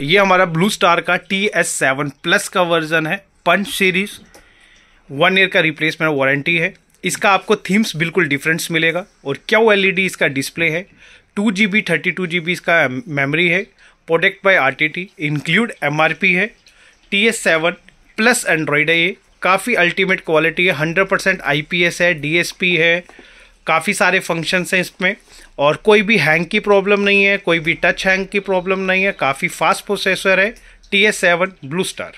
ये हमारा Blue Star का टी एस सेवन प्लस का वर्जन है पंच सीरीज वन ईयर का रिप्लेसमेंट वारंटी है इसका आपको थीम्स बिल्कुल डिफरेंस मिलेगा और क्या वो एल e इसका डिस्प्ले है two G B thirty two G B इसका मेमोरी है product by R T T include M R P है T S seven plus Android है ये काफ़ी अल्टीमेट क्वालिटी है hundred percent I P S है डी एस पी है काफ़ी सारे फंक्शंस हैं इसमें और कोई भी हैंग की प्रॉब्लम नहीं है कोई भी टच हैंग की प्रॉब्लम नहीं है काफ़ी फास्ट प्रोसेसर है T S seven Blue star